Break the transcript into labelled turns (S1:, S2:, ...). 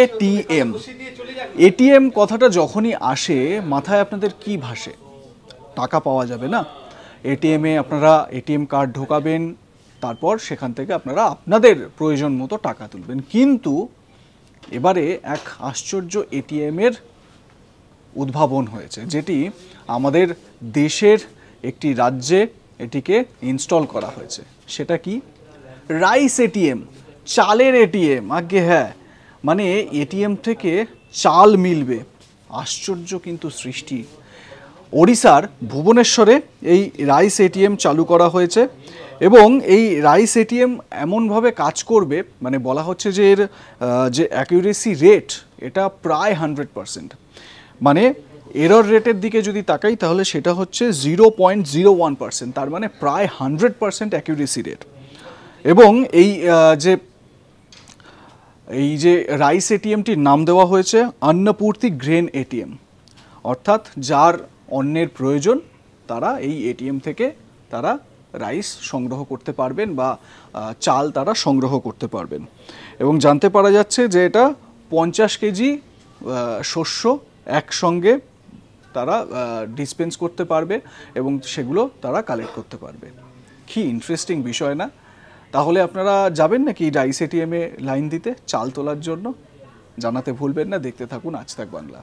S1: ATM ATM কথাটা যখনই আসে মাথায় আপনাদের কি ভাসে টাকা পাওয়া যাবে না এটিএমে আপনারা এটিএম কার্ড ঢোকাবেন তারপর সেখান থেকে আপনারা আপনাদের প্রয়োজন মতো টাকা তুলবেন কিন্তু এবারে এক আশ্চর্য এটিএমের উদ্ভাবন হয়েছে যেটি আমাদের দেশের একটি রাজ্যে এটিকে ইনস্টল করা হয়েছে সেটা কি রাইস এটিএম চালের এটিএম আগে হ্যাঁ মানে এটিএম থেকে চাল মিলবে আশ্চর্য কিন্তু সৃষ্টি ওড়িশার ভুবনেশ্বরে এই রাইস এটিএম চালু করা হয়েছে এবং এই রাইস এটিএম এমনভাবে কাজ করবে মানে বলা হচ্ছে যে এর যে অ্যাকিউরেসি রেট এটা প্রায় হান্ড্রেড পারসেন্ট মানে এরর রেটের দিকে যদি তাকাই তাহলে সেটা হচ্ছে zero point zero one percent তার মানে প্রায় হান্ড্রেড পারসেন্ট অ্যাকিউরেসি রেট এবং এই যে এই যে রাইস এটিএমটির নাম দেওয়া হয়েছে অন্নপূর্তি গ্রেন এটিএম অর্থাৎ যার অন্যের প্রয়োজন তারা এই এটিএম থেকে তারা রাইস সংগ্রহ করতে পারবেন বা চাল তারা সংগ্রহ করতে পারবেন এবং জানতে পারা যাচ্ছে যে এটা পঞ্চাশ কেজি শস্য একসঙ্গে তারা ডিসপেন্স করতে পারবে এবং সেগুলো তারা কালেক্ট করতে পারবে কি ইন্টারেস্টিং বিষয় না তাহলে আপনারা যাবেন নাকি এটিএম এ লাইন দিতে চাল তোলার জন্য জানাতে ভুলবেন না দেখতে থাকুন আজ থাক বাংলা